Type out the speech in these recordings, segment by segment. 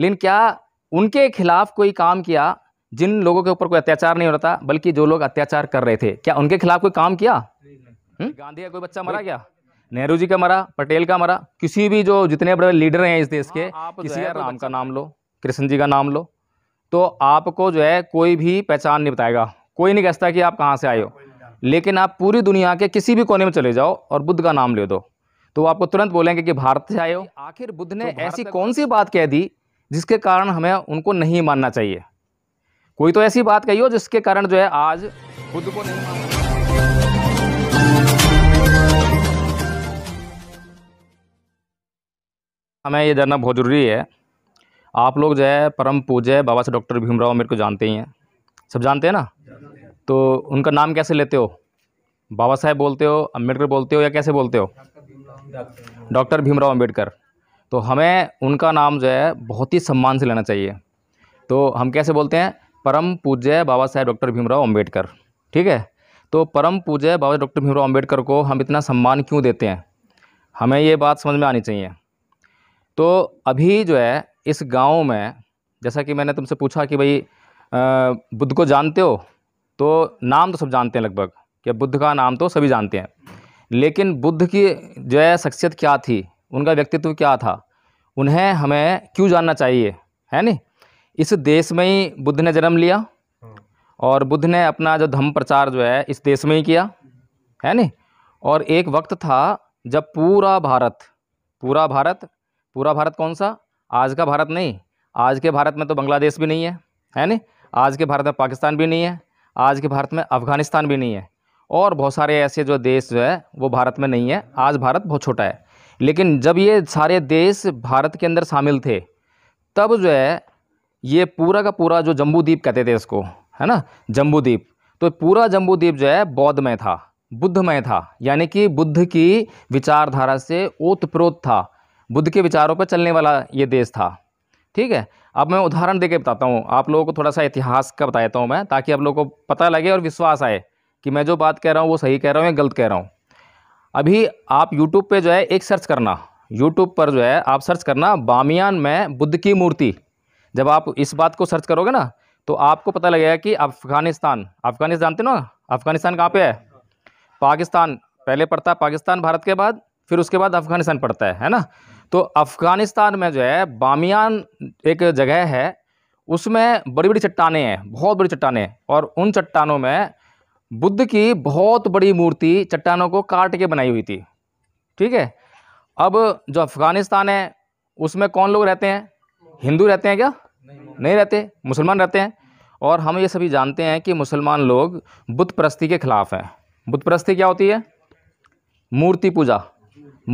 लेकिन क्या उनके खिलाफ कोई काम किया जिन लोगों के ऊपर कोई अत्याचार नहीं हो रहा था बल्कि जो लोग अत्याचार कर रहे थे क्या उनके खिलाफ कोई काम किया हम्म? गांधी का कोई बच्चा मरा क्या नेहरू जी का मरा पटेल का मरा किसी भी जो जितने बड़े लीडर हैं इस देश के हाँ, आप किसी का राम का नाम लो कृष्ण जी का नाम लो तो आपको जो है कोई भी पहचान नहीं बताएगा कोई नहीं कहता कि आप कहाँ से आए हो लेकिन आप पूरी दुनिया के किसी भी कोने में चले जाओ और बुद्ध का नाम ले दो तो आपको तुरंत बोलेंगे कि भारत से आए हो आखिर बुद्ध ने तो ऐसी कौन सी बात कह दी जिसके कारण हमें उनको नहीं मानना चाहिए कोई तो ऐसी बात कही हो जिसके कारण जो है आज खुद को नहीं मानना हमें ये जानना बहुत ज़रूरी है आप लोग जो है परम पूज्य बाबा से डॉक्टर भीमराव अम्बेडकर जानते ही हैं सब जानते हैं ना तो उनका नाम कैसे लेते हो बाबा साहेब बोलते हो अम्बेडकर बोलते हो या कैसे बोलते हो डॉक्टर भीमराव अम्बेडकर तो हमें उनका नाम जो है बहुत ही सम्मान से लेना चाहिए तो हम कैसे बोलते हैं परम पूज्य बाबा साहेब डॉक्टर भीमराव अम्बेडकर ठीक है तो परम पूज्य बाबा डॉक्टर भीमराव अम्बेडकर को हम इतना सम्मान क्यों देते हैं हमें ये बात समझ में आनी चाहिए तो अभी जो है इस गांव में जैसा कि मैंने तुमसे पूछा कि भाई बुद्ध को जानते हो तो नाम तो सब जानते हैं लगभग कि बुद्ध का नाम तो सभी जानते हैं लेकिन बुद्ध की जो है शख्सियत क्या थी उनका व्यक्तित्व क्या था उन्हें हमें क्यों जानना चाहिए है नहीं इस देश में ही बुद्ध ने जन्म लिया हाँ। और बुद्ध ने अपना जो धम्म प्रचार जो है इस देश में ही किया है नहीं और एक वक्त था जब पूरा भारत पूरा भारत पूरा भारत कौन सा आज का भारत नहीं आज के भारत में तो बांग्लादेश भी नहीं है है नहीं आज के भारत में पाकिस्तान भी नहीं है आज के भारत में अफ़गानिस्तान भी नहीं है और बहुत सारे ऐसे जो देश जो है वो भारत में नहीं है आज भारत बहुत छोटा है लेकिन जब ये सारे देश भारत के अंदर शामिल थे तब जो है ये पूरा का पूरा जो जम्बू द्वीप कहते थे इसको है ना जम्बू द्वीप तो पूरा जम्बू द्वीप जो है बौद्धमय था बुद्धमय था यानी कि बुद्ध की विचारधारा से ओतप्रोत था बुद्ध के विचारों पर चलने वाला ये देश था ठीक है अब मैं उदाहरण देके बताता हूँ आप लोगों को थोड़ा सा इतिहास का बता देता हूँ मैं ताकि आप लोगों को पता लगे और विश्वास आए कि मैं जो बात कह रहा हूँ वो सही कह रहा हूँ या गलत कह रहा हूँ अभी आप यूट्यूब पे जो है एक सर्च करना यूट्यूब पर जो है आप सर्च करना बामियान में बुद्ध की मूर्ति जब आप इस बात को सर्च करोगे ना तो आपको पता लगेगा कि अफ़गानिस्तान अफ़गानिस्तान जानते ना अफ़गानिस्तान कहाँ पे है पाकिस्तान पहले पड़ता है पाकिस्तान भारत के बाद फिर उसके बाद अफ़गानिस्तान पड़ता है है ना तो अफ़गानिस्तान में जो है बामियान एक जगह है उसमें बड़ी बड़ी चट्टाने हैं बहुत बड़ी हैं और उन चट्टानों में बुद्ध की बहुत बड़ी मूर्ति चट्टानों को काट के बनाई हुई थी ठीक है अब जो अफ़गानिस्तान है उसमें कौन लोग रहते हैं हिंदू रहते हैं क्या नहीं, नहीं रहते मुसलमान रहते हैं और हम ये सभी जानते हैं कि मुसलमान लोग बुद्ध प्रस्ती के ख़िलाफ़ हैं बुद्ध प्रस्ती क्या होती है मूर्ति पूजा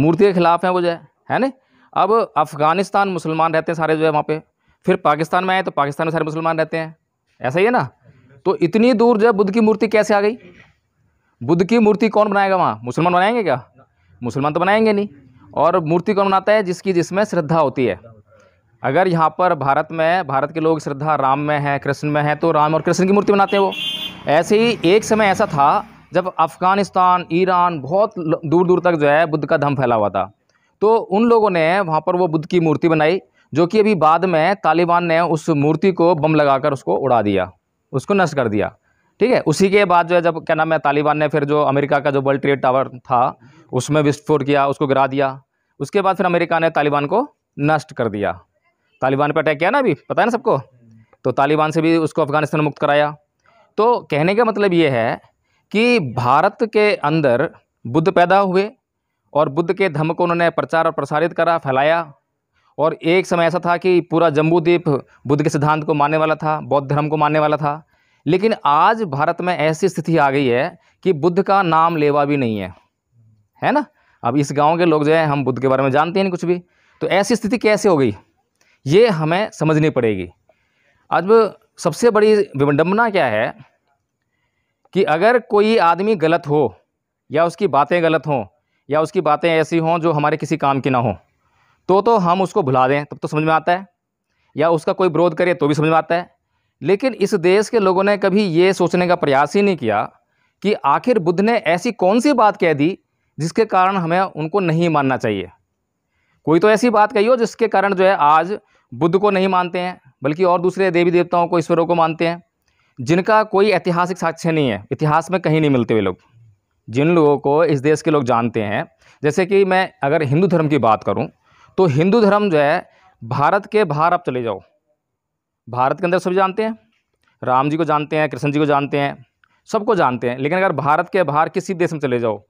मूर्ति के ख़िलाफ़ हैं वो जो है है ना अब अफ़गानिस्तान मुसलमान रहते हैं सारे जो है वहाँ पे फिर पाकिस्तान में आए तो पाकिस्तान में सारे मुसलमान रहते हैं ऐसा ही है ना तो इतनी दूर जो है बुद्ध की मूर्ति कैसे आ गई बुद्ध की मूर्ति कौन बनाएगा वहाँ मुसलमान बनाएंगे क्या मुसलमान तो बनाएंगे नहीं और मूर्ति कौन बनाता है जिसकी जिसमें श्रद्धा होती है अगर यहाँ पर भारत में भारत के लोग श्रद्धा राम में है कृष्ण में है तो राम और कृष्ण की मूर्ति बनाते हैं वो ऐसे ही एक समय ऐसा था जब अफ़गानिस्तान ईरान बहुत दूर दूर तक जो है बुद्ध का धम फैला हुआ था तो उन लोगों ने वहाँ पर वो बुद्ध की मूर्ति बनाई जो कि अभी बाद में तालिबान ने उस मूर्ति को बम लगाकर उसको उड़ा दिया उसको नष्ट कर दिया ठीक है उसी के बाद जो है जब क्या नाम है तालिबान ने फिर जो अमेरिका का जो वर्ल्ड ट्रेड टावर था उसमें विस्फोट किया उसको गिरा दिया उसके बाद फिर अमेरिका ने तालिबान को नष्ट कर दिया तालिबान पर अटैक किया ना अभी पता है ना सबको तो तालिबान से भी उसको अफगानिस्तान मुक्त कराया तो कहने का मतलब ये है कि भारत के अंदर बुद्ध पैदा हुए और बुद्ध के धर्म को उन्होंने प्रचार और प्रसारित करा फैलाया और एक समय ऐसा था कि पूरा जम्बूद्वीप बुद्ध के सिद्धांत को मानने वाला था बौद्ध धर्म को मानने वाला था लेकिन आज भारत में ऐसी स्थिति आ गई है कि बुद्ध का नाम लेवा भी नहीं है है ना अब इस गांव के लोग जो है हम बुद्ध के बारे में जानते हैं कुछ भी तो ऐसी स्थिति कैसे हो गई ये हमें समझनी पड़ेगी अब सबसे बड़ी विडम्बना क्या है कि अगर कोई आदमी गलत हो या उसकी बातें गलत हों या उसकी बातें ऐसी हों जो हमारे किसी काम की ना हों तो तो हम उसको भुला दें तब तो समझ में आता है या उसका कोई विरोध करे तो भी समझ में आता है लेकिन इस देश के लोगों ने कभी ये सोचने का प्रयास ही नहीं किया कि आखिर बुद्ध ने ऐसी कौन सी बात कह दी जिसके कारण हमें उनको नहीं मानना चाहिए कोई तो ऐसी बात कही हो जिसके कारण जो है आज बुद्ध को नहीं मानते हैं बल्कि और दूसरे देवी देवताओं को ईश्वरों को मानते हैं जिनका कोई ऐतिहासिक साक्ष्य नहीं है इतिहास में कहीं नहीं मिलते हुए लोग जिन लोगों को इस देश के लोग जानते हैं जैसे कि मैं अगर हिंदू धर्म की बात करूं तो हिंदू धर्म जो है भारत के बाहर आप चले जाओ भारत के अंदर सभी जानते हैं राम जी को जानते हैं कृष्ण जी को जानते हैं सबको जानते हैं लेकिन अगर भारत के बाहर किसी देश में चले जाओ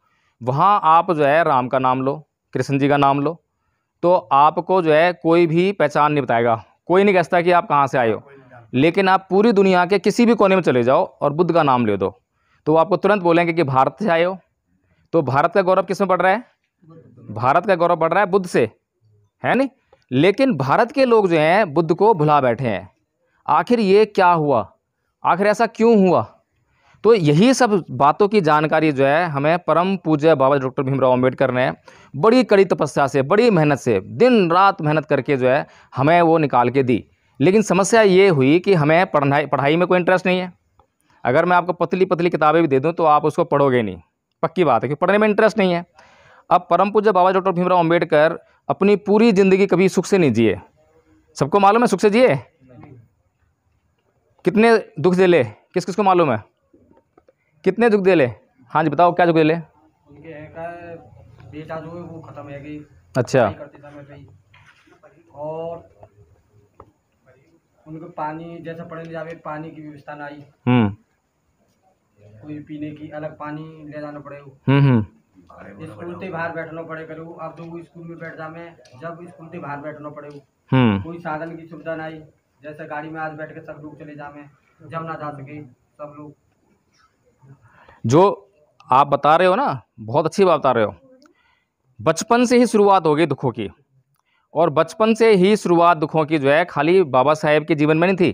वहाँ आप जो है राम का नाम लो कृष्ण जी का नाम लो तो आपको जो है कोई भी पहचान नहीं बताएगा कोई नहीं कहता कि आप कहाँ से आए हो लेकिन आप पूरी दुनिया के किसी भी कोने में चले जाओ और बुद्ध का नाम ले दो तो आपको तुरंत बोलेंगे कि भारत से आए हो तो भारत का गौरव किस में बढ़ रहा है भारत का गौरव बढ़ रहा है बुद्ध से है नहीं लेकिन भारत के लोग जो हैं बुद्ध को भुला बैठे हैं आखिर ये क्या हुआ आखिर ऐसा क्यों हुआ तो यही सब बातों की जानकारी जो है हमें परम पूज्य बाबा डॉक्टर भीमराव अम्बेडकर ने बड़ी कड़ी तपस्या से बड़ी मेहनत से दिन रात मेहनत करके जो है हमें वो निकाल के दी लेकिन समस्या ये हुई कि हमें पढ़ाई पढ़ाई में कोई इंटरेस्ट नहीं है अगर मैं आपको पतली पतली किताबें भी दे दूँ तो आप उसको पढ़ोगे नहीं पक्की बात है क्योंकि पढ़ने में इंटरेस्ट नहीं है अब परम पूज्य बाबा डॉक्टर भीमराव अम्बेडकर अपनी पूरी ज़िंदगी कभी सुख से नहीं जिए सबको मालूम है सुख से जिए कितने दुख दे ले किस किस को मालूम है कितने दुख दे ले हाँ जी बताओ क्या दुख दे ले अच्छा और उनको पानी जैसे पड़े जावे पानी की व्यवस्था ना आई हम्म कोई पीने की अलग पानी ले जाना पड़े हम्म, हम्म। तो स्कूल से बाहर बैठना पड़े करू तो अब तो स्कूल में बैठ जा मैं जब स्कूल से बाहर बैठना पड़े हम्म। कोई साधन की सुविधा नहीं जैसे गाड़ी में आज बैठ के सब लोग चले जा मैं जब ना जा सके सब लोग जो आप बता रहे हो ना बहुत अच्छी बात बता रहे हो बचपन से ही शुरुआत हो गई दुखों की और बचपन से ही शुरुआत दुखों की जो है खाली बाबा साहेब के जीवन में नहीं थी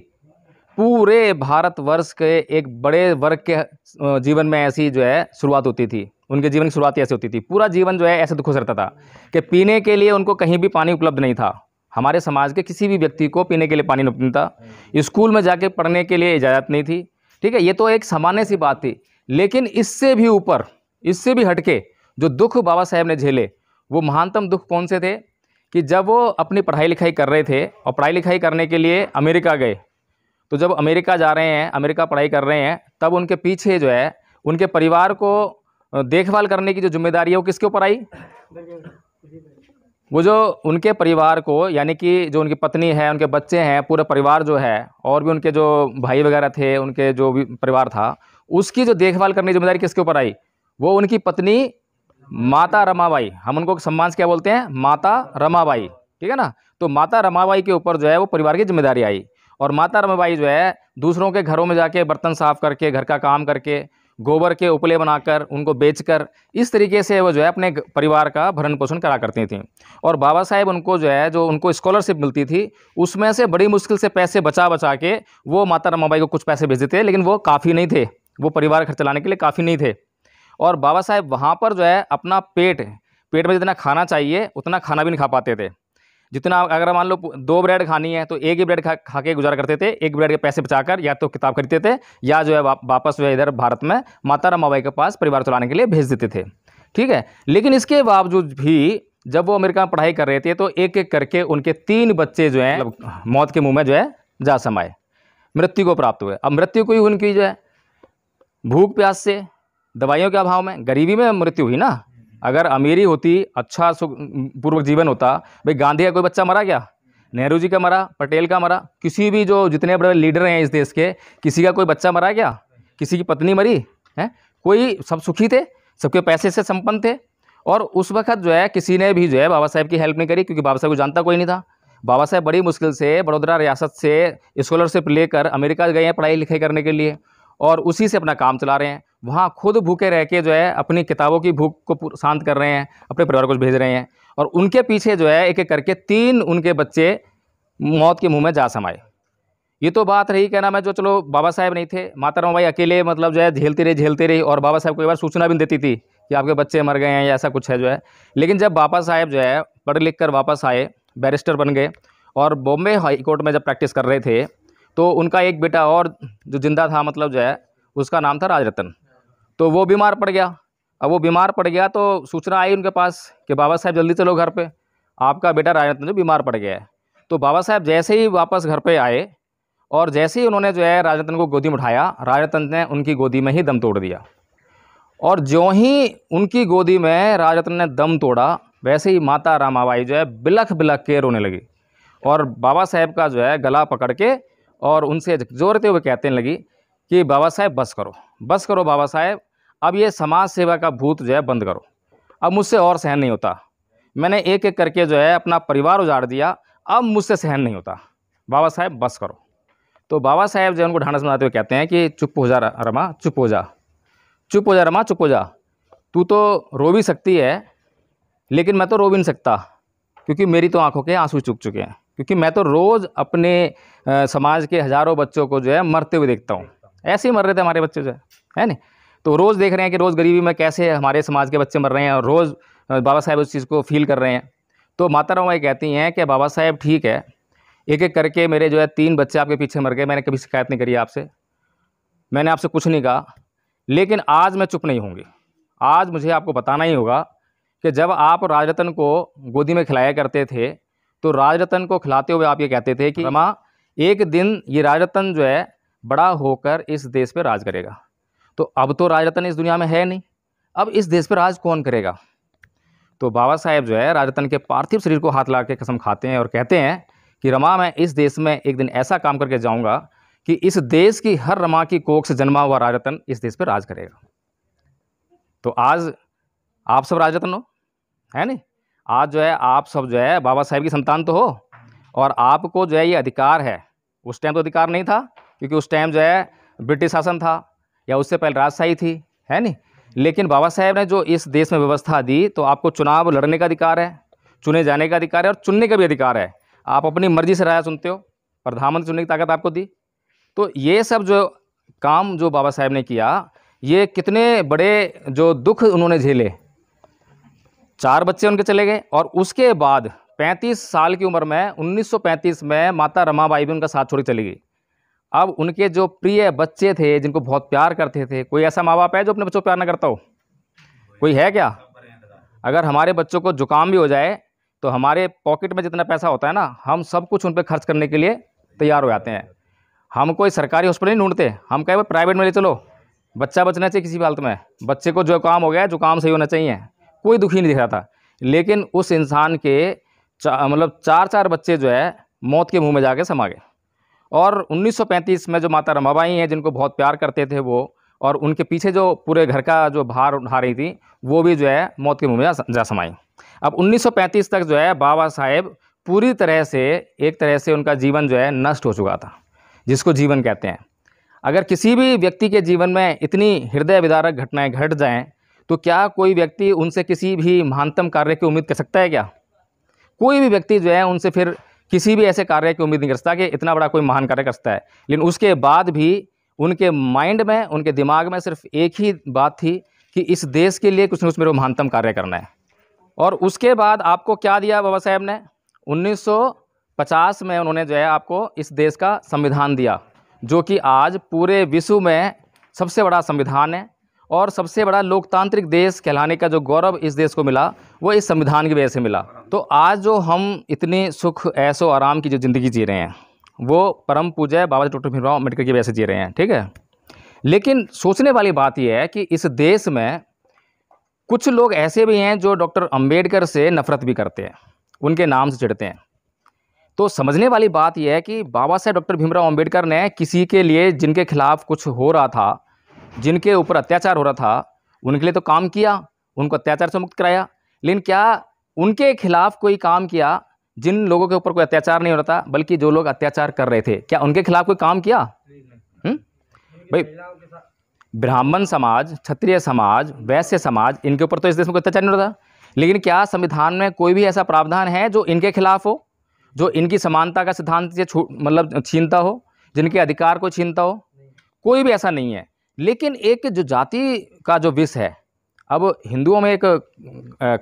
पूरे भारतवर्ष के एक बड़े वर्ग के जीवन में ऐसी जो है शुरुआत होती थी उनके जीवन की शुरुआत ऐसी होती थी पूरा जीवन जो है ऐसे दुखों से रहता था कि पीने के लिए उनको कहीं भी पानी उपलब्ध नहीं था हमारे समाज के किसी भी व्यक्ति को पीने के लिए पानी नहीं था स्कूल में जाके पढ़ने के लिए इजाज़त नहीं थी ठीक है ये तो एक सामान्य सी बात थी लेकिन इससे भी ऊपर इससे भी हटके जो दुख बाबा साहेब ने झेले वो महानतम दुख कौन से थे कि जब वो अपनी पढ़ाई लिखाई कर रहे थे और पढ़ाई लिखाई करने के लिए अमेरिका गए तो जब अमेरिका जा रहे हैं अमेरिका पढ़ाई कर रहे हैं तब उनके पीछे जो है उनके परिवार को देखभाल करने की जो जिम्मेदारी है वो किसके ऊपर आई वो जो उनके परिवार को यानी कि जो उनकी पत्नी है उनके बच्चे हैं पूरा परिवार जो है और भी उनके जो भाई वगैरह थे उनके जो भी परिवार था उसकी जो देखभाल करने की जिम्मेदारी किसके ऊपर आई वो उनकी पत्नी माता रमाबाई हम उनको सम्मान से क्या बोलते हैं माता रमाबाई ठीक है ना तो माता रमाबाई के ऊपर जो है वो परिवार की जिम्मेदारी आई और माता रमाबाई जो है दूसरों के घरों में जाके बर्तन साफ़ करके घर का काम करके गोबर के उपले बनाकर उनको बेचकर इस तरीके से वो जो है अपने परिवार का भरण पोषण करा करती थी और बाबा साहेब उनको जो है जो उनको स्कॉलरशिप मिलती थी उसमें से बड़ी मुश्किल से पैसे बचा बचा के वो माता रमाबाई को कुछ पैसे भेजते थे लेकिन वो काफ़ी नहीं थे वो परिवार खर्च चलाने के लिए काफ़ी नहीं थे और बाबा साहेब वहाँ पर जो है अपना पेट पेट में जितना खाना चाहिए उतना खाना भी नहीं खा पाते थे जितना अगर मान लो दो ब्रेड खानी है तो एक ही ब्रेड खा खा के गुजार करते थे एक ब्रेड के पैसे बचाकर या तो किताब खरीदते थे या जो है वापस जो है इधर भारत में माता रमाबाई के पास परिवार चलाने के लिए भेज देते थे ठीक है लेकिन इसके बावजूद भी जब वो अमेरिका में पढ़ाई कर रहे थे तो एक एक करके उनके तीन बच्चे जो हैं मतलब मौत के मुँह में जो है जा समाए मृत्यु को प्राप्त हुए अब मृत्यु को ही उनकी जो है भूख प्यास से दवाइयों के अभाव में गरीबी में मृत्यु हुई ना अगर अमीरी होती अच्छा पूर्वक जीवन होता भाई गांधी का कोई बच्चा मरा क्या नेहरू जी का मरा पटेल का मरा किसी भी जो जितने बड़े लीडर हैं इस देश के किसी का कोई बच्चा मरा क्या किसी की पत्नी मरी है कोई सब सुखी थे सबके पैसे से संपन्न थे और उस वक्त जो है किसी ने भी जो है बाबा साहेब की हेल्प नहीं करी क्योंकि बाबा साहेब को जानता कोई नहीं था बाबा साहेब बड़ी मुश्किल से बड़ोदरा रियासत से स्कॉलरशिप लेकर अमेरिका गए हैं पढ़ाई लिखाई करने के लिए और उसी से अपना काम चला रहे हैं वहाँ खुद भूखे रह के जो है अपनी किताबों की भूख को शांत कर रहे हैं अपने परिवार को भेज रहे हैं और उनके पीछे जो है एक एक करके तीन उनके बच्चे मौत के मुँह में जा समाए ये तो बात रही क्या नाम है जो चलो बाबा साहेब नहीं थे माता राम भाई अकेले मतलब जो है झेलते रहे झेलते रही और बाबा साहब को एक बार सूचना भी देती थी कि आपके बच्चे मर गए हैं या ऐसा कुछ है जो है लेकिन जब बाबा साहेब जो है पढ़ लिख कर वापस आए बैरिस्टर बन गए और बॉम्बे हाई कोर्ट में जब प्रैक्टिस कर रहे थे तो उनका एक बेटा और जो जिंदा था मतलब जो है उसका नाम था राजरतन तो वो बीमार पड़ गया अब वो बीमार पड़ गया तो सूचना आई उनके पास कि बाबा साहब जल्दी चलो घर पे आपका बेटा राजरत्न जो बीमार पड़ गया है तो बाबा साहब जैसे ही वापस घर पे आए और जैसे ही उन्होंने जो है राजरतन को गोदी में उठाया राजरत्न ने उनकी गोदी में ही दम तोड़ दिया और जो ही उनकी गोदी में राजरत्न ने दम तोड़ा वैसे ही माता रामाबाई जो है बिलख बिलख के रोने लगी और बाबा साहेब का जो है गला पकड़ के और उनसे जोरते हुए कहते लगी कि बाबा साहेब बस करो बस करो बाबा साहेब अब ये समाज सेवा का भूत जो है बंद करो अब मुझसे और सहन नहीं होता मैंने एक एक करके जो है अपना परिवार उजाड़ दिया अब मुझसे सहन नहीं होता बाबा साहेब बस करो तो बाबा साहेब जो उनको ढांढस बनाते हुए कहते हैं कि चुप हो जा रमा चुप हो जा चुप हो जा रमा चुप हो जा तू तो रो भी सकती है लेकिन मैं तो रो भी नहीं सकता क्योंकि मेरी तो आंखों के आंसू चुक चुके हैं क्योंकि मैं तो रोज़ अपने समाज के हज़ारों बच्चों को जो है मरते हुए देखता हूँ ऐसे ही मर रहे थे हमारे बच्चे जो है है नहीं तो रोज़ देख रहे हैं कि रोज़ गरीबी में कैसे हमारे समाज के बच्चे मर रहे हैं और रोज़ बाबा साहेब उस चीज़ को फील कर रहे हैं तो माता रामा कहती हैं कि बाबा साहेब ठीक है एक एक करके मेरे जो है तीन बच्चे आपके पीछे मर गए मैंने कभी शिकायत नहीं करी आपसे मैंने आपसे कुछ नहीं कहा लेकिन आज मैं चुप नहीं होंगी आज मुझे आपको बताना ही होगा कि जब आप राजरतन को गोदी में खिलाया करते थे तो राजरतन को खिलाते हुए आप ये कहते थे कि रमा एक दिन ये राजरतन जो है बड़ा होकर इस देश पर राज करेगा तो अब तो राज इस दुनिया में है नहीं अब इस देश पर राज कौन करेगा तो बाबा साहेब जो है राज के पार्थिव शरीर को हाथ ला के कसम खाते हैं और कहते हैं कि रमा मैं इस देश में एक दिन ऐसा काम करके जाऊँगा कि इस देश की हर रमा की कोख से जन्मा हुआ राज इस देश पर राज करेगा तो आज आप सब राज रतन हो है नहीं आज जो है आप सब जो है बाबा साहेब की संतान तो हो और आपको जो है ये अधिकार है उस टाइम तो अधिकार नहीं था क्योंकि उस टाइम जो है ब्रिटिश शासन था या उससे पहले राजशाही थी है नहीं लेकिन बाबा साहेब ने जो इस देश में व्यवस्था दी तो आपको चुनाव लड़ने का अधिकार है चुने जाने का अधिकार है और चुनने का भी अधिकार है आप अपनी मर्जी से राजा चुनते हो प्रधानमंत्री चुनने की ताकत आपको दी तो ये सब जो काम जो बाबा साहेब ने किया ये कितने बड़े जो दुख उन्होंने झेले चार बच्चे उनके चले गए और उसके बाद 35 साल की उम्र में 1935 में माता रमाबाई भी उनका साथ छोड़ चली गई अब उनके जो प्रिय बच्चे थे जिनको बहुत प्यार करते थे कोई ऐसा माँ बाप है जो अपने बच्चों को प्यार ना करता हो कोई है क्या अगर हमारे बच्चों को जुकाम भी हो जाए तो हमारे पॉकेट में जितना पैसा होता है ना हम सब कुछ उन पर खर्च करने के लिए तैयार हो जाते हैं हम कोई सरकारी हॉस्पिटल नहीं ढूंढते हम कहें प्राइवेट में ले चलो बच्चा बचना चाहिए किसी भी हालत में बच्चे को जो काम हो गया जो काम सही होना चाहिए कोई दुखी नहीं दिख रहा था लेकिन उस इंसान के चा, मतलब चार चार बच्चे जो है मौत के मुंह में जाके समा गए और 1935 में जो माता रमाबाई हैं जिनको बहुत प्यार करते थे वो और उनके पीछे जो पूरे घर का जो भार उठा रही थी वो भी जो है मौत के मुँह में जा समाई अब 1935 तक जो है बाबा साहेब पूरी तरह से एक तरह से उनका जीवन जो है नष्ट हो चुका था जिसको जीवन कहते हैं अगर किसी भी व्यक्ति के जीवन में इतनी हृदय विदारक घटनाएं घट जाएं तो क्या कोई व्यक्ति उनसे किसी भी महानतम कार्य की उम्मीद कर सकता है क्या कोई भी व्यक्ति जो है उनसे फिर किसी भी ऐसे कार्य की उम्मीद नहीं कर सकता कि इतना बड़ा कोई महान कार्य कर सकता है लेकिन उसके बाद भी उनके माइंड में उनके दिमाग में सिर्फ एक ही बात थी कि इस देश के लिए कुछ ना कुछ मेरे को महानतम कार्य करना है और उसके बाद आपको क्या दिया बाबा साहेब ने 1950 में उन्होंने जो है आपको इस देश का संविधान दिया जो कि आज पूरे विश्व में सबसे बड़ा संविधान है और सबसे बड़ा लोकतांत्रिक देश कहलाने का जो गौरव इस देश को मिला वो इस संविधान की वजह से मिला तो आज जो हम इतने सुख ऐसो आराम की जो ज़िंदगी जी रहे हैं वो परम पूजा बाबा डॉक्टर भीमराव अम्बेडकर की वजह से जी रहे हैं ठीक है लेकिन सोचने वाली बात यह है कि इस देश में कुछ लोग ऐसे भी हैं जो डॉक्टर अम्बेडकर से नफरत भी करते हैं उनके नाम से चिड़ते हैं तो समझने वाली बात यह है कि बाबा साहेब डॉक्टर भीमराव अम्बेडकर ने किसी के लिए जिनके खिलाफ कुछ हो रहा था जिनके ऊपर अत्याचार हो रहा था उनके लिए तो काम किया उनको अत्याचार से मुक्त कराया लेकिन क्या उनके खिलाफ कोई काम किया जिन लोगों के ऊपर कोई अत्याचार नहीं हो रहा था बल्कि जो लोग अत्याचार कर रहे थे क्या उनके खिलाफ कोई काम किया हम्म? भाई ब्राह्मण समाज क्षत्रिय समाज वैश्य समाज इनके ऊपर तो इस देश में कोई अत्याचार नहीं हो रहा था लेकिन क्या संविधान में कोई भी ऐसा प्रावधान है जो इनके खिलाफ हो जो इनकी समानता का सिद्धांत से मतलब छीनता हो जिनके अधिकार को छीनता हो कोई भी ऐसा नहीं है लेकिन एक जो जाति का जो विष है अब हिंदुओं में एक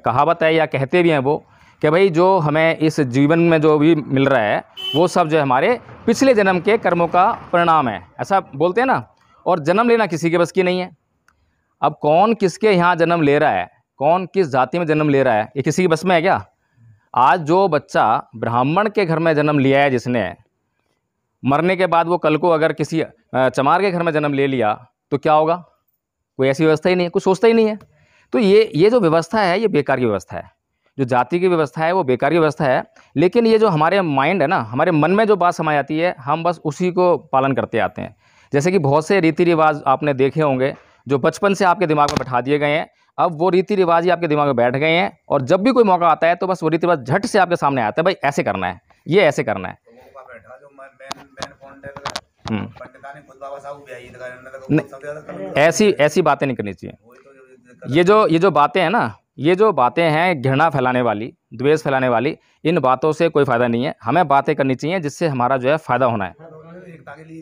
कहावत है या कहते भी हैं वो कि भाई जो हमें इस जीवन में जो भी मिल रहा है वो सब जो हमारे पिछले जन्म के कर्मों का परिणाम है ऐसा बोलते हैं ना और जन्म लेना किसी के बस की नहीं है अब कौन किसके यहाँ जन्म ले रहा है कौन किस जाति में जन्म ले रहा है ये किसी के बस में है क्या आज जो बच्चा ब्राह्मण के घर में जन्म लिया है जिसने मरने के बाद वो कल को अगर किसी चमार के घर में जन्म ले लिया तो क्या होगा कोई ऐसी व्यवस्था ही नहीं है कुछ सोचता ही नहीं है तो ये ये जो व्यवस्था है ये बेकार की व्यवस्था है जो जाति की व्यवस्था है वो बेकार की व्यवस्था है लेकिन ये जो हमारे माइंड है ना हमारे मन में जो बात समाई आती है हम बस उसी को पालन करते आते हैं जैसे कि बहुत से रीति रिवाज आपने देखे होंगे जो बचपन से आपके दिमाग में बैठा दिए गए हैं अब वो रीति रिवाज ही आपके दिमाग में बैठ गए हैं और जब भी कोई मौका आता है तो बस वो रीति रिवाज झट से आपके सामने आता है भाई ऐसे करना है ये ऐसे करना है हम्म। तो ऐसी ऐसी बातें नहीं करनी चाहिए तो ये जो ये जो बातें हैं ना ये जो बातें हैं घृणा फैलाने वाली द्वेष फैलाने वाली इन बातों से कोई फ़ायदा नहीं है हमें बातें करनी चाहिए जिससे हमारा जो है फ़ायदा होना है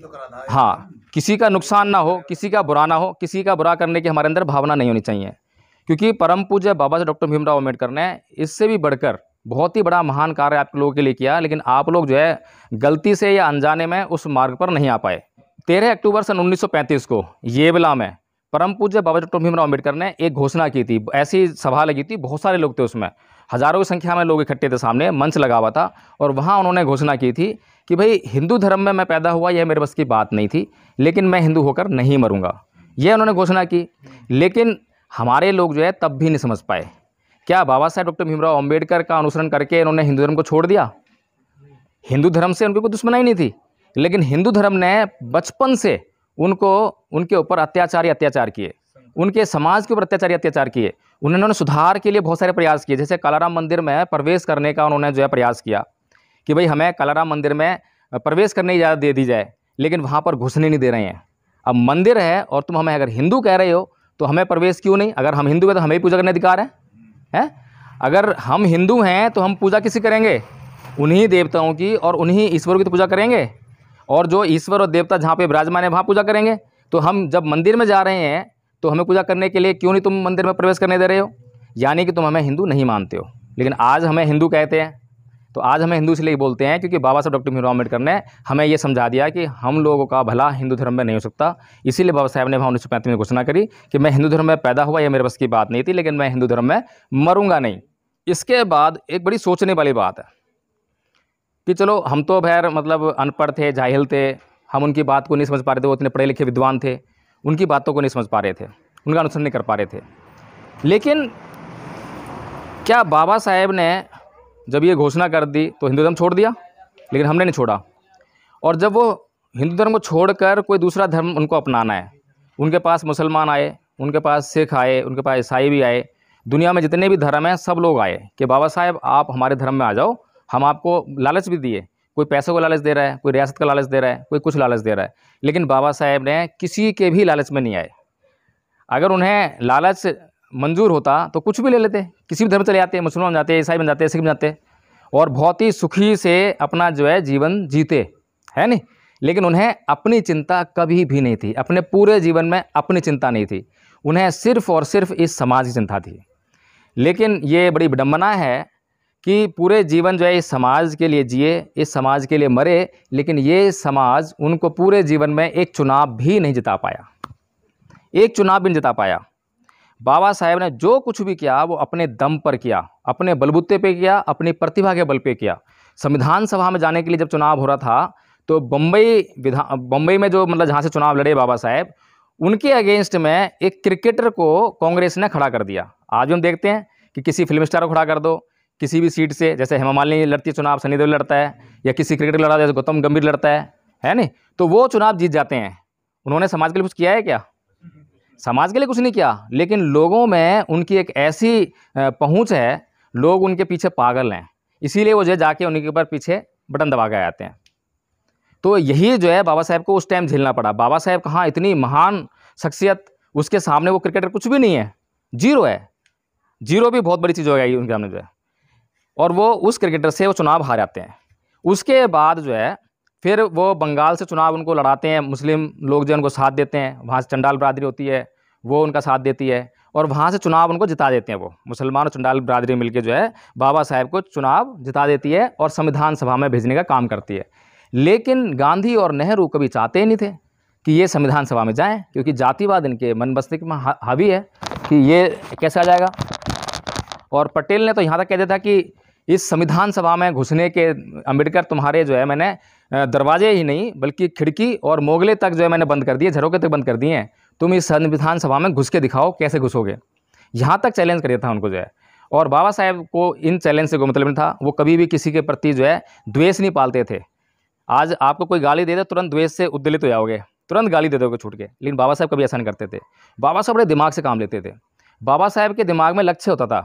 तो हाँ किसी का नुकसान ना हो किसी का बुरा ना हो किसी का बुरा करने की हमारे अंदर भावना नहीं होनी चाहिए क्योंकि परम पूज्य बाबा साहब डॉक्टर भीमराव अम्बेडकर ने इससे भी बढ़कर बहुत ही बड़ा महान कार्य आप लोगों के लिए किया लेकिन आप लोग जो है गलती से या अनजाने में उस मार्ग पर नहीं आ पाए तेरह अक्टूबर सन उन्नीस को येबला में परम पूज्य बाबा डॉक्टर भीमराव अम्बेडकर ने एक घोषणा की थी ऐसी सभा लगी थी बहुत सारे लोग थे उसमें हज़ारों की संख्या में लोग इकट्ठे थे सामने मंच लगा हुआ था और वहाँ उन्होंने घोषणा की थी कि भाई हिंदू धर्म में मैं पैदा हुआ यह मेरे बस की बात नहीं थी लेकिन मैं हिंदू होकर नहीं मरूँगा यह उन्होंने घोषणा की लेकिन हमारे लोग जो है तब भी नहीं समझ पाए क्या बाबा साहेब डॉक्टर भीमराव अम्बेडकर का अनुसरण करके इन्होंने हिंदू धर्म को छोड़ दिया हिंदू धर्म से उनकी कोई दुश्मनी नहीं थी लेकिन हिंदू धर्म ने बचपन से उनको उनके ऊपर अत्याचारी अत्याचार किए उनके समाज के ऊपर अत्याचारी अत्याचार किए उन्होंने सुधार के लिए बहुत सारे प्रयास किए जैसे कालाराम मंदिर में प्रवेश करने का उन्होंने जो है प्रयास किया कि भाई हमें कालाराम मंदिर में प्रवेश करने की इजाज़त दे दी जाए लेकिन वहाँ पर घुसने नहीं दे रहे हैं अब मंदिर है और तुम हमें अगर हिंदू कह रहे हो तो हमें प्रवेश क्यों नहीं अगर हम हिंदू हैं तो हमें पूजा करने अधिकार है है अगर हम हिंदू हैं तो हम पूजा किसी करेंगे उन्हीं देवताओं की और उन्हीं ईश्वरों की तो पूजा करेंगे और जो ईश्वर और देवता जहाँ पे विराजमान है वहाँ पूजा करेंगे तो हम जब मंदिर में जा रहे हैं तो हमें पूजा करने के लिए क्यों नहीं तुम मंदिर में प्रवेश करने दे रहे हो यानी कि तुम हमें हिंदू नहीं मानते हो लेकिन आज हमें हिंदू कहते हैं तो आज हमें हिंदू इसलिए बोलते हैं क्योंकि बाबा साहब डॉक्टर भीमराव अम्बेडकर ने हमें यह समझा दिया कि हम लोगों का भला हिंदू धर्म में नहीं हो सकता इसीलिए बाबा साहब ने वहाँ उन्नीस में घोषणा करी कि मैं हिंदू धर्म में पैदा हुआ यह मेरे बस की बात नहीं थी लेकिन मैं हिंदू धर्म में मरूंगा नहीं इसके बाद एक बड़ी सोचने वाली बात है कि चलो हम तो भैर मतलब अनपढ़ थे जाहिल थे हम उनकी बात को नहीं समझ पा रहे थे वो इतने पढ़े लिखे विद्वान थे उनकी बातों को नहीं समझ पा रहे थे उनका अनुसरण नहीं कर पा रहे थे लेकिन क्या बाबा साहेब ने जब ये घोषणा कर दी तो हिंदू धर्म छोड़ दिया लेकिन हमने नहीं छोड़ा और जब वो हिंदू धर्म को छोड़कर कोई दूसरा धर्म उनको अपनाना है उनके पास मुसलमान आए उनके पास सिख आए उनके पास ईसाई भी आए दुनिया में जितने भी धर्म हैं सब लोग आए कि बाबा साहेब आप हमारे धर्म में आ जाओ हम आपको लालच भी दिए कोई पैसों का लालच दे रहा है कोई रियासत का लालच दे रहा है कोई कुछ लालच दे रहा है लेकिन बाबा साहेब ने किसी के भी लालच में नहीं आए अगर उन्हें लालच मंजूर होता तो कुछ भी ले लेते किसी भी धर्म चले जाते मुसलमान जाते ईसाई बन जाते सिख बन जाते और बहुत ही सुखी से अपना जो है जीवन जीते है नहीं लेकिन उन्हें अपनी चिंता कभी भी नहीं थी अपने पूरे जीवन में अपनी चिंता नहीं थी उन्हें सिर्फ और सिर्फ इस समाज की चिंता थी लेकिन ये बड़ी विडम्बना है कि पूरे जीवन जो है इस समाज के लिए जिए इस समाज के लिए मरे लेकिन ये समाज उनको पूरे जीवन में एक चुनाव भी नहीं जिता पाया एक चुनाव भी नहीं जिता पाया बाबा साहेब ने जो कुछ भी किया वो अपने दम पर किया अपने बलबूते पे किया अपनी प्रतिभा के बल पे किया संविधान सभा में जाने के लिए जब चुनाव हो रहा था तो बम्बई विधान बम्बई में जो मतलब जहाँ से चुनाव लड़े बाबा साहेब उनके अगेंस्ट में एक क्रिकेटर को कांग्रेस ने खड़ा कर दिया आज हम देखते हैं कि किसी फिल्म स्टार को खड़ा कर दो किसी भी सीट से जैसे हेमा मालिनी लड़ती है चुनाव सनी देव लड़ता है या किसी क्रिकेटर लड़ा जैसे गौतम गंभीर लड़ता है है नहीं तो वो चुनाव जीत जाते हैं उन्होंने समाज के लिए कुछ किया है क्या समाज के लिए कुछ नहीं किया लेकिन लोगों में उनकी एक ऐसी पहुँच है लोग उनके पीछे पागल हैं इसीलिए वो जो है जाके उनके ऊपर पीछे बटन दबा के आते हैं तो यही जो है बाबा साहेब को उस टाइम झेलना पड़ा बाबा साहेब कहाँ इतनी महान शख्सियत उसके सामने वो क्रिकेटर कुछ भी नहीं है जीरो है जीरो भी बहुत बड़ी चीज़ हो जाएगी उनके सामने जो है और वो उस क्रिकेटर से वो चुनाव हार जाते हैं उसके बाद जो है फिर वो बंगाल से चुनाव उनको लड़ाते हैं मुस्लिम लोग जो उनको साथ देते हैं वहाँ से चंडाल बरदरी होती है वो उनका साथ देती है और वहाँ से चुनाव उनको जिता देते हैं वो मुसलमान और चंडाल बरदरी मिलकर जो है बाबा साहेब को चुनाव जिता देती है और संविधान सभा में भेजने का काम करती है लेकिन गांधी और नेहरू कभी चाहते ही नहीं थे कि ये संविधान सभा में जाएँ क्योंकि जातिवाद इनके मन मस्तिष्क में हावी है कि ये कैसे आ जाएगा और पटेल ने तो यहाँ तक कह दिया था कि इस संविधान सभा में घुसने के अंबेडकर तुम्हारे जो है मैंने दरवाजे ही नहीं बल्कि खिड़की और मोगले तक जो है मैंने बंद कर दिए झरोके तक बंद कर दिए हैं तुम इस संविधान सभा में घुस के दिखाओ कैसे घुसोगे यहाँ तक चैलेंज कर था उनको जो है और बाबा साहेब को इन चैलेंज से कोई मतलब नहीं था वो कभी भी किसी के प्रति जो है द्वेष नहीं पालते थे आज आपको कोई गाली दे दे तुरंत द्वेष से उद्दलित हो जाओगे तुरंत गाली दे दोगे छूट के लेकिन बाबा साहब कभी ऐसा नहीं करते थे बाबा साहब बड़े दिमाग से काम लेते थे बाबा साहब के दिमाग में लक्ष्य होता था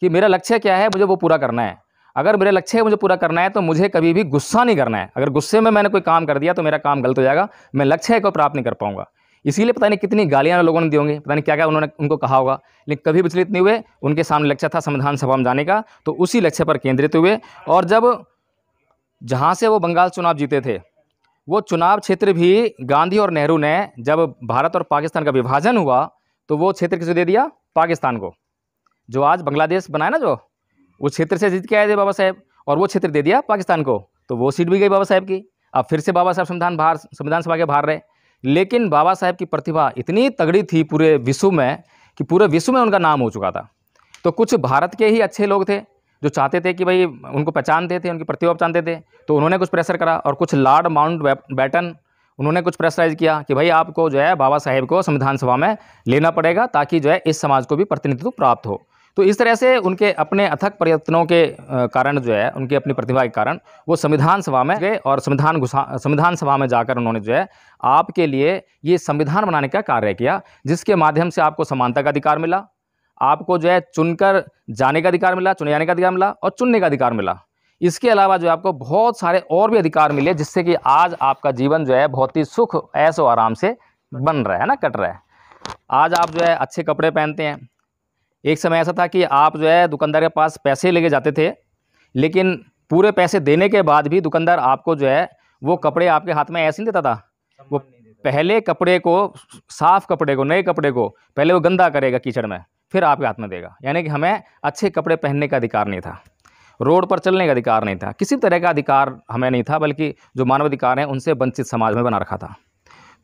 कि मेरा लक्ष्य क्या है मुझे वो पूरा करना है अगर मेरे लक्ष्य मुझे पूरा करना है तो मुझे कभी भी गुस्सा नहीं करना है अगर गुस्से में मैंने कोई काम कर दिया तो मेरा काम गलत हो जाएगा मैं लक्ष्य को प्राप्त नहीं कर पाऊंगा इसीलिए पता नहीं कितनी गालियाँ लोगों ने दी होंगी पता नहीं क्या क्या उन्होंने उनको कहा होगा लेकिन कभी विचलित नहीं हुए उनके सामने लक्ष्य था संविधान सभा में जाने का तो उसी लक्ष्य पर केंद्रित हुए और जब जहाँ से वो बंगाल चुनाव जीते थे वो चुनाव क्षेत्र भी गांधी और नेहरू ने जब भारत और पाकिस्तान का विभाजन हुआ तो वो क्षेत्र किसे दे दिया पाकिस्तान को जो आज बांग्लादेश बनाया ना जो उस क्षेत्र से जीत के आए थे बाबा साहेब और वो क्षेत्र दे दिया पाकिस्तान को तो वो सीट भी गई बाबा साहेब की अब फिर से बाबा साहब संविधान बाहर संविधान सभा के बाहर रहे लेकिन बाबा साहेब की प्रतिभा इतनी तगड़ी थी पूरे विश्व में कि पूरे विश्व में उनका नाम हो चुका था तो कुछ भारत के ही अच्छे लोग थे जो चाहते थे कि भाई उनको पहचानते थे उनकी प्रतिभा पहचानते थे तो उन्होंने कुछ प्रेशर करा और कुछ लॉर्ड माउंट बैटन उन्होंने कुछ प्रेशराइज किया कि भाई आपको जो है बाबा साहेब को संविधान सभा में लेना पड़ेगा ताकि जो है इस समाज को भी प्रतिनिधित्व प्राप्त हो तो इस तरह से उनके अपने अथक प्रयत्नों के कारण जो है उनकी अपनी प्रतिभा के कारण वो संविधान सभा में गए और संविधान घुसा संविधान सभा में जाकर उन्होंने जो है आपके लिए ये संविधान बनाने का कार्य किया जिसके माध्यम से आपको समानता का अधिकार मिला आपको जो है चुनकर जाने का अधिकार मिला चुने जाने का अधिकार मिला और चुनने का अधिकार मिला इसके अलावा जो है आपको बहुत सारे और भी अधिकार मिले जिससे कि आज आपका जीवन जो है बहुत ही सुख ऐसो आराम से बन रहा है ना कट रहा है आज आप जो है अच्छे कपड़े पहनते हैं एक समय ऐसा था कि आप जो है दुकानदार के पास पैसे लेके जाते थे लेकिन पूरे पैसे देने के बाद भी दुकानदार आपको जो है वो कपड़े आपके हाथ में ऐसे नहीं देता था वो पहले कपड़े को साफ़ कपड़े को नए कपड़े को पहले वो गंदा करेगा कीचड़ में फिर आपके हाथ में देगा यानी कि हमें अच्छे कपड़े पहनने का अधिकार नहीं था रोड पर चलने का अधिकार नहीं था किसी तरह का अधिकार हमें नहीं था बल्कि जो मानवाधिकार हैं उनसे वंचित समाज में बना रखा था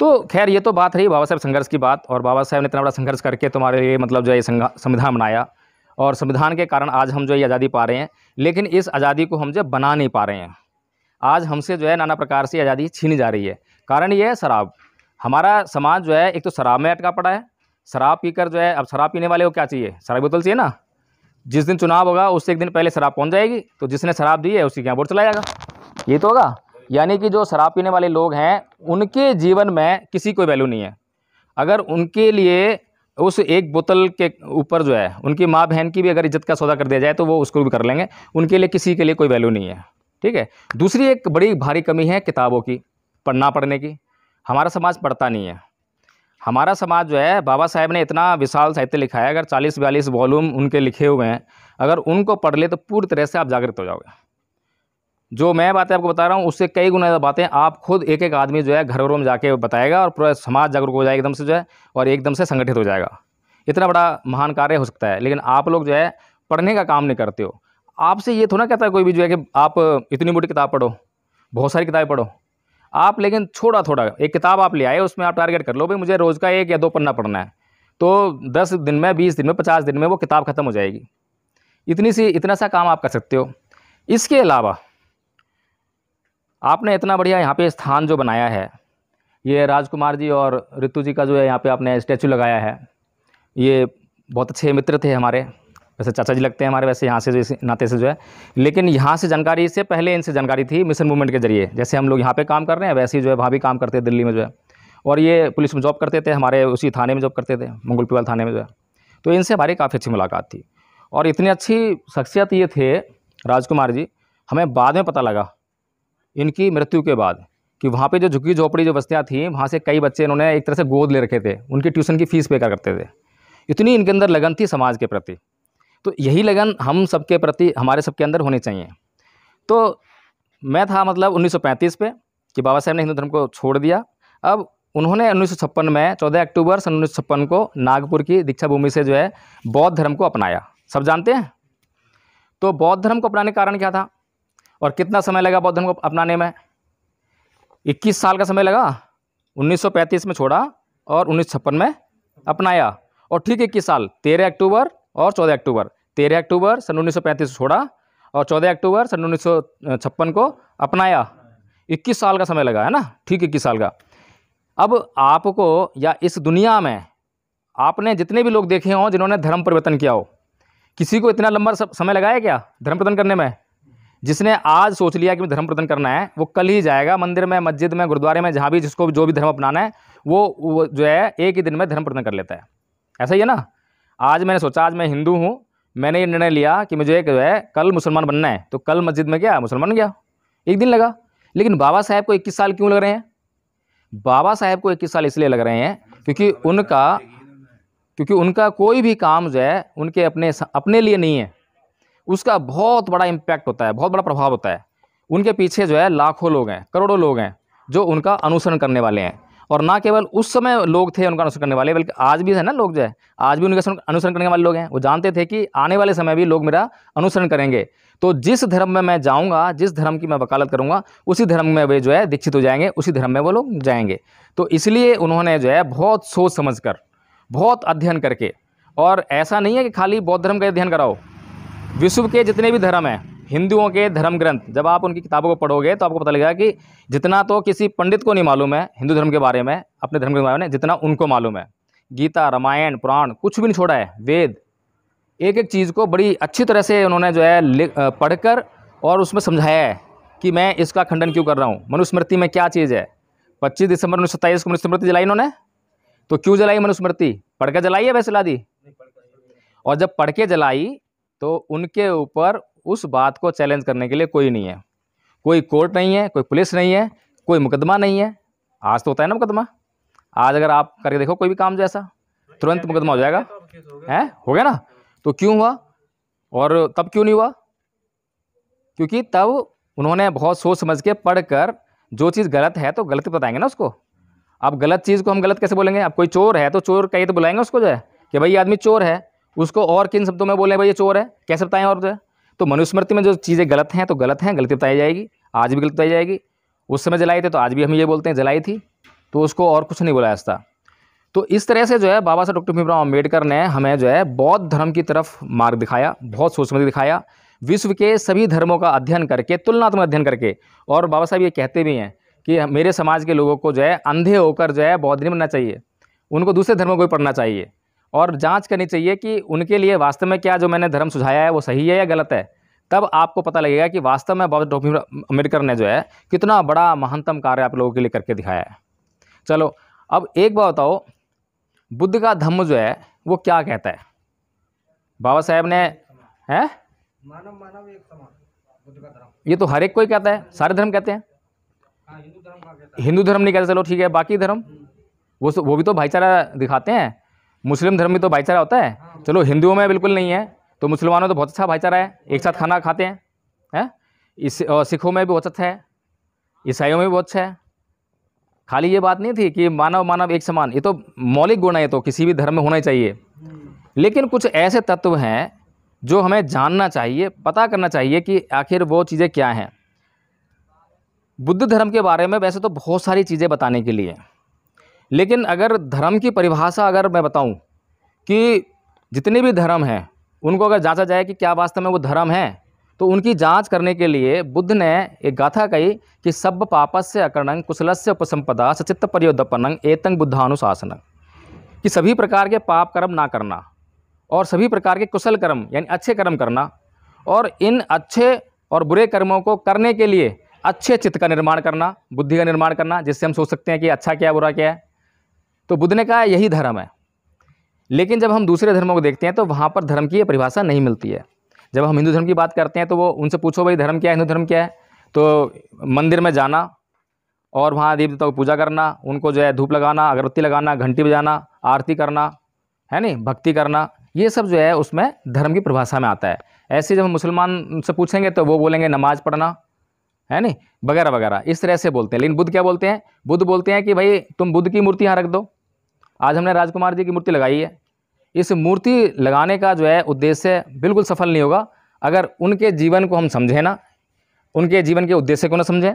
तो खैर ये तो बात रही बाबा साहेब संघर्ष की बात और बाबा साहेब ने इतना बड़ा संघर्ष करके तुम्हारे लिए मतलब जो है संविधान बनाया और संविधान के कारण आज हम जो ये आज़ादी पा रहे हैं लेकिन इस आज़ादी को हम जो बना नहीं पा रहे हैं आज हमसे जो है नाना प्रकार से आज़ादी छीनी जा रही है कारण ये है शराब हमारा समाज जो है एक तो शराब में अटका पड़ा है शराब पीकर जो है अब शराब पीने वाले को क्या चाहिए शराब बोतल चाहिए ना जिस दिन चुनाव होगा उससे एक दिन पहले शराब पहुँच जाएगी तो जिसने शराब दी है उसी के यहाँ वोट चला जाएगा ये तो होगा यानी कि जो शराब पीने वाले लोग हैं उनके जीवन में किसी कोई वैल्यू नहीं है अगर उनके लिए उस एक बोतल के ऊपर जो है उनकी माँ बहन की भी अगर इज्जत का सौदा कर दिया जाए तो वो उसको भी कर लेंगे उनके लिए किसी के लिए कोई वैल्यू नहीं है ठीक है दूसरी एक बड़ी भारी कमी है किताबों की पढ़ना पढ़ने की हमारा समाज पढ़ता नहीं है हमारा समाज जो है बाबा साहेब ने इतना विशाल साहित्य लिखा है अगर चालीस बयालीस वॉल्यूम उनके लिखे हुए हैं अगर उनको पढ़ ले तो पूरी तरह से आप जागृत हो जाओगे जो मैं बातें आपको बता रहा हूँ उससे कई गुना ज़्यादा बातें आप खुद एक एक आदमी जो है घर घरों में जाके बताएगा और पूरा समाज जागरूक हो जाएगा एकदम से जो है और एकदम से संगठित हो जाएगा इतना बड़ा महान कार्य हो सकता है लेकिन आप लोग जो है पढ़ने का काम नहीं करते हो आपसे ये थोड़ा कहता है कोई भी जो है कि आप इतनी मोटी किताब पढ़ो बहुत सारी किताबें पढ़ो आप लेकिन छोड़ा थोड़ा एक किताब आप ले आए उसमें आप टारगेट कर लो भाई मुझे रोज़ का एक या दो पन्ना पढ़ना है तो दस दिन में बीस दिन में पचास दिन में वो किताब ख़त्म हो जाएगी इतनी सी इतना सा काम आप कर सकते हो इसके अलावा आपने इतना बढ़िया यहाँ पे स्थान जो बनाया है ये राजकुमार जी और ऋतु जी का जो है यहाँ पे आपने स्टैचू लगाया है ये बहुत अच्छे मित्र थे हमारे वैसे चाचा जी लगते हैं हमारे वैसे यहाँ से जो नाते से जो है लेकिन यहाँ से जानकारी इससे पहले इनसे जानकारी थी मिशन मूवमेंट के जरिए जैसे हम लोग यहाँ पर काम कर रहे हैं वैसे ही जो है वहाँ भी काम करते हैं दिल्ली में जो है और ये पुलिस में जॉब करते थे हमारे उसी थाने में जॉब करते थे मंगलपुवाल थाने में जो है तो इनसे हमारी काफ़ी अच्छी मुलाकात थी और इतनी अच्छी शख्सियत ये थे राजकुमार जी हमें बाद में पता लगा इनकी मृत्यु के बाद कि वहाँ पे जो झुकी झोपड़ी जो बस्तियाँ थी वहाँ से कई बच्चे इन्होंने एक तरह से गोद ले रखे थे उनकी ट्यूशन की फ़ीस पे कर करते थे इतनी इनके अंदर लगन थी समाज के प्रति तो यही लगन हम सबके प्रति हमारे सबके अंदर होनी चाहिए तो मैं था मतलब 1935 पे कि बाबा साहेब ने हिंदू धर्म को छोड़ दिया अब उन्होंने उन्नीस में चौदह अक्टूबर सन उन्नीस को नागपुर की दीक्षा भूमि से जो है बौद्ध धर्म को अपनाया सब जानते हैं तो बौद्ध धर्म को अपनाने का कारण क्या था और कितना समय लगा बौद्ध धर्म को अपनाने में इक्कीस साल का समय लगा 1935 में छोड़ा और उन्नीस में अपनाया और ठीक है इक्कीस साल तेरह अक्टूबर और चौदह अक्टूबर तेरह अक्टूबर सन उन्नीस पैंतीस छोड़ा और चौदह अक्टूबर सन उन्नीस को अपनाया इक्कीस साल का समय लगा है ना ठीक इक्कीस साल का अब आपको या इस दुनिया में आपने जितने भी लोग देखे हों जिन्होंने धर्म परिवर्तन किया हो किसी को इतना लंबा समय लगाया क्या धर्म परिवर्तन करने में जिसने आज सोच लिया कि मैं धर्म प्रदान करना है वो कल ही जाएगा मंदिर में मस्जिद में गुरुद्वारे में जहाँ भी जिसको जो भी धर्म अपनाना है वो, वो जो है एक ही दिन में धर्म प्रदान कर लेता है ऐसा ही है ना आज मैंने सोचा आज मैं हिंदू हूँ मैंने ये निर्णय लिया कि मुझे जो है कल मुसलमान बनना है तो कल मस्जिद में क्या मुसलमान गया एक दिन लगा लेकिन बाबा साहेब को इक्कीस साल क्यों लग रहे हैं बाबा साहेब को इक्कीस साल इसलिए लग रहे हैं क्योंकि उनका क्योंकि उनका कोई भी काम जो है उनके अपने अपने लिए नहीं है उसका बहुत बड़ा इम्पैक्ट होता है बहुत बड़ा प्रभाव होता है उनके पीछे जो है लाखों लोग हैं करोड़ों लोग हैं जो उनका अनुसरण करने वाले हैं और ना केवल उस समय लोग थे उनका अनुसरण करने वाले बल्कि आज भी है ना लोग जो है आज भी उनके अनुसरण करने वाले लोग हैं वो जानते थे कि आने वाले समय भी लोग मेरा अनुसरण करेंगे तो जिस धर्म में मैं जाऊंगा जिस धर्म की मैं वकालत करूंगा उसी धर्म में वे जो है दीक्षित हो जाएंगे उसी धर्म में वो लोग जाएंगे तो इसलिए उन्होंने जो है बहुत सोच समझ कर बहुत अध्ययन करके और ऐसा नहीं है कि खाली बौद्ध धर्म का अध्ययन कराओ विश्व के जितने भी धर्म हैं हिंदुओं के धर्म ग्रंथ जब आप उनकी किताबों को पढ़ोगे तो आपको पता लगेगा कि जितना तो किसी पंडित को नहीं मालूम है हिंदू धर्म के बारे में अपने धर्म के बारे में जितना उनको मालूम है गीता रामायण पुराण कुछ भी नहीं छोड़ा है वेद एक एक चीज़ को बड़ी अच्छी तरह से उन्होंने जो है पढ़कर और उसमें समझाया है कि मैं इसका खंडन क्यों कर रहा हूँ मनुस्मृति में क्या चीज़ है पच्चीस दिसंबर उन्नीस सत्ताईस को मनुस्मृति जलाई इन्होंने तो क्यों जलाई मनुस्मृति पढ़ के जलाई है वैसे ला दी और जब पढ़ के जलाई तो उनके ऊपर उस बात को चैलेंज करने के लिए कोई नहीं है कोई कोर्ट नहीं है कोई पुलिस नहीं है कोई मुकदमा नहीं है आज तो होता है ना मुकदमा आज अगर आप करके देखो कोई भी काम जैसा तुरंत मुकदमा हो जाएगा हैं हो गया ना तो क्यों हुआ और तब क्यों नहीं हुआ क्योंकि तब उन्होंने बहुत सोच समझ के पढ़ कर जो चीज़ गलत है तो गलत बताएंगे ना उसको अब गलत चीज़ को हम गलत कैसे बोलेंगे अब कोई चोर है तो चोर कहीं तो बुलाएंगे उसको जो है कि भाई ये आदमी चोर है उसको और किन शब्दों में बोले भाई ये चोर है कैसे बताएं और जो तो मनुस्मृति में जो चीज़ें गलत हैं तो गलत हैं गलती बताई जाएगी आज भी गलत बताई जाएगी उस समय जलाई थी तो आज भी हम ये बोलते हैं जलाई थी तो उसको और कुछ नहीं बोला ऐसा तो इस तरह से जो है बाबा साहब डॉक्टर भीमराव अम्बेडकर ने हमें जो है बौद्ध धर्म की तरफ मार्ग दिखाया बहुत सोच समझ दिखाया विश्व के सभी धर्मों का अध्ययन करके तुलनात्मक अध्ययन करके और बाबा साहब ये कहते भी हैं कि मेरे समाज के लोगों को जो है अंधे होकर जो है बौद्ध नहीं बनना चाहिए उनको दूसरे धर्मों को भी पढ़ना चाहिए और जांच करनी चाहिए कि उनके लिए वास्तव में क्या जो मैंने धर्म सुझाया है वो सही है या गलत है तब आपको पता लगेगा कि वास्तव में बाबा डॉक्टर अम्बेडकर ने जो है कितना बड़ा महानतम कार्य आप लोगों के लिए करके दिखाया है चलो अब एक बात बताओ बुद्ध का धम्म जो है वो क्या कहता है बाबा साहेब ने है मानव मानव एक समान ये तो हर एक कोई कहता है सारे धर्म कहते हैं हाँ, हिंदू धर्म नहीं कहते चलो ठीक है बाकी धर्म हम्म। वो वो भी तो भाईचारा दिखाते हैं मुस्लिम धर्म में तो भाईचारा होता है हाँ, चलो हिंदुओं में बिल्कुल नहीं है तो मुसलमानों में तो बहुत अच्छा भाईचारा है एक साथ खाना खाते हैं है? इस सिखों में भी बहुत अच्छा है ईसाइयों में भी बहुत अच्छा है खाली ये बात नहीं थी कि मानव मानव एक समान ये तो मौलिक गुण है तो किसी भी धर्म में होना चाहिए हम्म। लेकिन कुछ ऐसे तत्व हैं जो हमें जानना चाहिए पता करना चाहिए कि आखिर वो चीज़ें क्या हैं बुद्ध धर्म के बारे में वैसे तो बहुत सारी चीज़ें बताने के लिए लेकिन अगर धर्म की परिभाषा अगर मैं बताऊं कि जितने भी धर्म हैं उनको अगर जांचा जाए कि क्या वास्तव में वो धर्म हैं तो उनकी जांच करने के लिए बुद्ध ने एक गाथा कही कि सब पापस्य अकरणंग कुशलस्य उपसंपदा सचित्त पर्योदपनंग एतंग बुद्धानुशासनंग कि सभी प्रकार के पाप कर्म ना करना और सभी प्रकार के कुशल कर्म यानी अच्छे कर्म करना और इन अच्छे और बुरे कर्मों को करने के लिए अच्छे चित्त का निर्माण करना बुद्धि का निर्माण करना जिससे हम सोच सकते हैं कि अच्छा क्या बुरा क्या है तो बुद्ध ने कहा यही धर्म है लेकिन जब हम दूसरे धर्मों को देखते हैं तो वहाँ पर धर्म की यह परिभाषा नहीं मिलती है जब हम हिंदू धर्म की बात करते हैं तो वो उनसे पूछो भाई धर्म क्या है हिंदू धर्म क्या है तो मंदिर में जाना और वहाँ देवी देवताओं की पूजा करना उनको जो है धूप लगाना अगरबत्ती लगाना घंटी बजाना आरती करना है नहीं भक्ति करना ये सब जो है उसमें धर्म की परिभाषा में आता है ऐसे जब हम मुसलमान से पूछेंगे तो वो बोलेंगे नमाज़ पढ़ना है नहीं वगैरह वगैरह इस तरह से बोलते हैं लेकिन बुद्ध क्या बोलते हैं बुद्ध बोलते हैं कि भाई तुम बुद्ध की मूर्ति यहाँ रख दो आज हमने राजकुमार जी की मूर्ति लगाई है इस मूर्ति लगाने का जो है उद्देश्य बिल्कुल सफल नहीं होगा अगर उनके जीवन को हम समझें ना उनके जीवन के उद्देश्य को ना समझें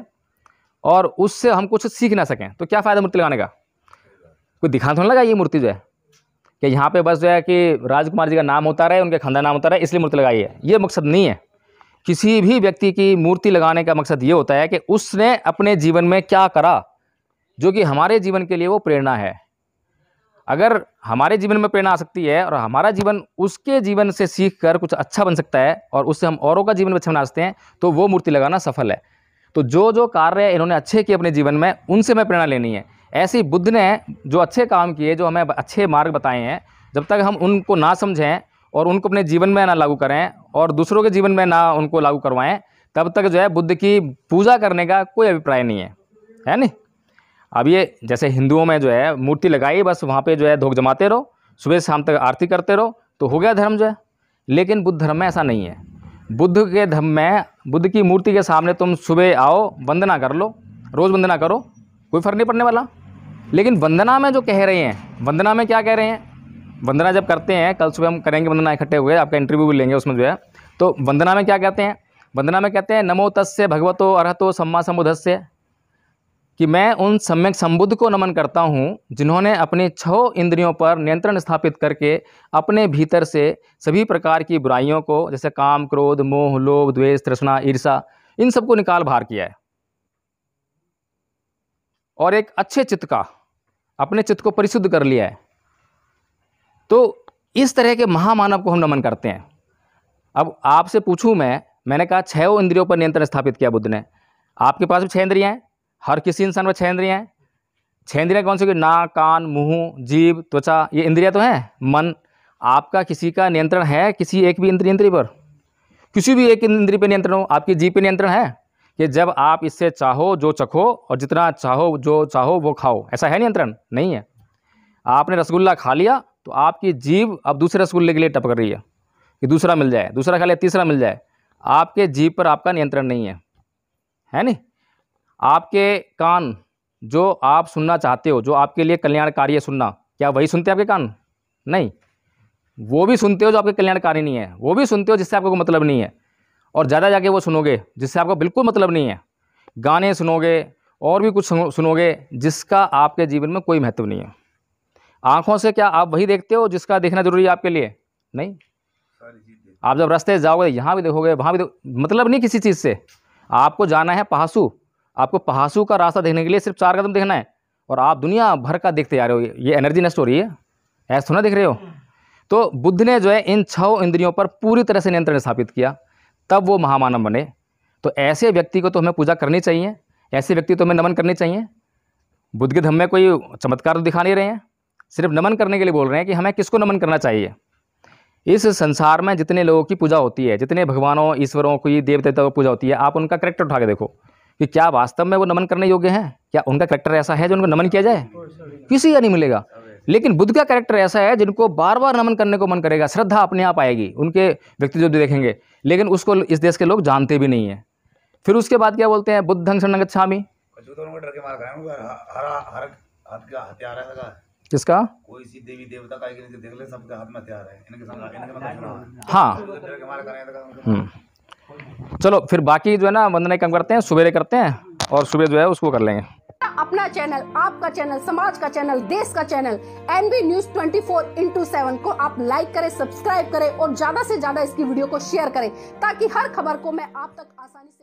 और उससे हम कुछ सीख ना सकें तो क्या फ़ायदा मूर्ति लगाने का कोई दिखा तो लगा ये मूर्ति जो है कि यहाँ पे बस जो है कि राजकुमार जी का नाम होता रहे उनके खानदान नाम होता रहे इसलिए मूर्ति लगाई है ये मकसद नहीं है किसी भी व्यक्ति की मूर्ति लगाने का मकसद ये होता है कि उसने अपने जीवन में क्या करा जो कि हमारे जीवन के लिए वो प्रेरणा है अगर हमारे जीवन में प्रेरणा आ सकती है और हमारा जीवन उसके जीवन से सीख कर कुछ अच्छा बन सकता है और उससे हम औरों का जीवन अच्छा बना सकते हैं तो वो मूर्ति लगाना सफल है तो जो जो कार्य इन्होंने अच्छे किए अपने जीवन में उनसे हमें प्रेरणा लेनी है ऐसे बुद्ध ने जो अच्छे काम किए जो हमें अच्छे मार्ग बताए हैं जब तक हम उनको ना समझें और उनको अपने जीवन में ना लागू करें और दूसरों के जीवन में ना उनको लागू करवाएं तब तक जो है बुद्ध की पूजा करने का कोई अभिप्राय नहीं है है नहीं अब ये जैसे हिंदुओं में जो है मूर्ति लगाई बस वहाँ पे जो है धोख जमाते रहो सुबह शाम तक आरती करते रहो तो हो गया धर्म जो है लेकिन बुद्ध धर्म में ऐसा नहीं है बुद्ध के धर्म में बुद्ध की मूर्ति के सामने तुम सुबह आओ वंदना कर लो रोज़ वंदना करो कोई फर्क नहीं पड़ने वाला लेकिन वंदना में जो कह रहे हैं वंदना में क्या कह रहे हैं वंदना जब करते हैं कल सुबह हम करेंगे वंदना इकट्ठे हुए आपका इंटरव्यू भी लेंगे उसमें जो है तो वंदना में क्या कहते हैं वंदना में कहते हैं नमो तस्य भगवतो अरहतो सम्मा सम्बुधस्य कि मैं उन सम्यक संबुद्ध को नमन करता हूँ जिन्होंने अपने छह इंद्रियों पर नियंत्रण स्थापित करके अपने भीतर से सभी प्रकार की बुराइयों को जैसे काम क्रोध मोह लोभ द्वेष तृष्णा ईर्षा इन सबको निकाल बाहर किया है और एक अच्छे चित्त का अपने चित्त को परिशुद्ध कर लिया है तो इस तरह के महामानव को हम नमन करते हैं अब आपसे पूछूं मैं मैंने कहा छह इंद्रियों पर नियंत्रण स्थापित किया बुद्ध ने आपके पास भी छह इंद्रियाँ हैं हर किसी इंसान पर छह इंद्रियाँ हैं छह इंद्रियाँ कौन सी होगी नाक कान मुँह जीव त्वचा ये इंद्रियाँ तो हैं मन आपका किसी का नियंत्रण है किसी एक भी इंद्रिय इंद्री पर किसी भी एक इंद्रिय पर नियंत्रण हो आपकी जीव पर नियंत्रण है कि जब आप इससे चाहो जो चखो और जितना चाहो जो चाहो वो खाओ ऐसा है नियंत्रण नहीं है आपने रसगुल्ला खा लिया तो आपकी जीव अब दूसरे रसगुल्ले के लिए टपक रही है कि दूसरा मिल जाए दूसरा खा लिया तीसरा मिल जाए आपके जीव पर आपका नियंत्रण नहीं है है नहीं आपके कान जो आप सुनना चाहते हो जो आपके लिए कल्याणकारी है सुनना क्या वही सुनते हैं आपके कान नहीं वो भी सुनते हो जो आपके कल्याणकारी नहीं है वो भी सुनते हो जिससे आपको मतलब नहीं है और ज़्यादा जाके वो सुनोगे जिससे आपको बिल्कुल मतलब नहीं है गाने सुनोगे और भी कुछ सुनोगे जिसका आपके जीवन में कोई महत्व नहीं है आंखों से क्या आप वही देखते हो जिसका देखना जरूरी है आपके लिए नहीं आप जब रास्ते जाओगे यहाँ भी देखोगे वहाँ भी देखो मतलब नहीं किसी चीज़ से आपको जाना है पहासू आपको पहासू का रास्ता देखने के लिए सिर्फ चार कदम देखना है और आप दुनिया भर का देखते जा रहे हो ये एनर्जी नष्ट हो रही है ऐसा थोड़ा देख रहे हो तो बुद्ध ने जो है इन छह इंद्रियों पर पूरी तरह से नियंत्रण स्थापित किया तब वो महामानव बने तो ऐसे व्यक्ति को तो हमें पूजा करनी चाहिए ऐसे व्यक्ति तो हमें नमन करनी चाहिए बुद्ध के धम में कोई चमत्कार तो दिखा नहीं रहे हैं सिर्फ नमन करने के लिए बोल रहे हैं कि हमें किसको नमन करना चाहिए इस संसार में जितने लोगों की पूजा होती है जितने भगवानों ईश्वरों की देव देवताओं की पूजा होती है आप उनका करेक्टर उठा के देखो कि क्या वास्तव में वो नमन करने योग्य हैं क्या उनका करेक्टर ऐसा है जो उनको नमन किया जाए किसी का नहीं मिलेगा लेकिन बुद्ध का करेक्टर ऐसा है जिनको बार बार नमन करने को मन करेगा श्रद्धा अपने आप आएगी उनके व्यक्ति जो देखेंगे लेकिन उसको इस देश के लोग जानते भी नहीं है फिर उसके बाद क्या बोलते हैं बुद्ध धन शरण गच्छामी किसका कोई सी देवी देवता का इनके देख ले सबके हाथ में हथियार है इनके सामने इनके मतलब हाँ हम्म। चलो फिर बाकी जो है ना वंदना कम करते हैं सुबेरे करते हैं और सुबह जो है उसको कर लेंगे अपना चैनल आपका चैनल समाज का चैनल देश का channel NB news 24 four into seven को आप लाइक करें सब्सक्राइब करें और ज्यादा से ज्यादा इसकी वीडियो को शेयर करें ताकि हर खबर को मैं आप तक आसानी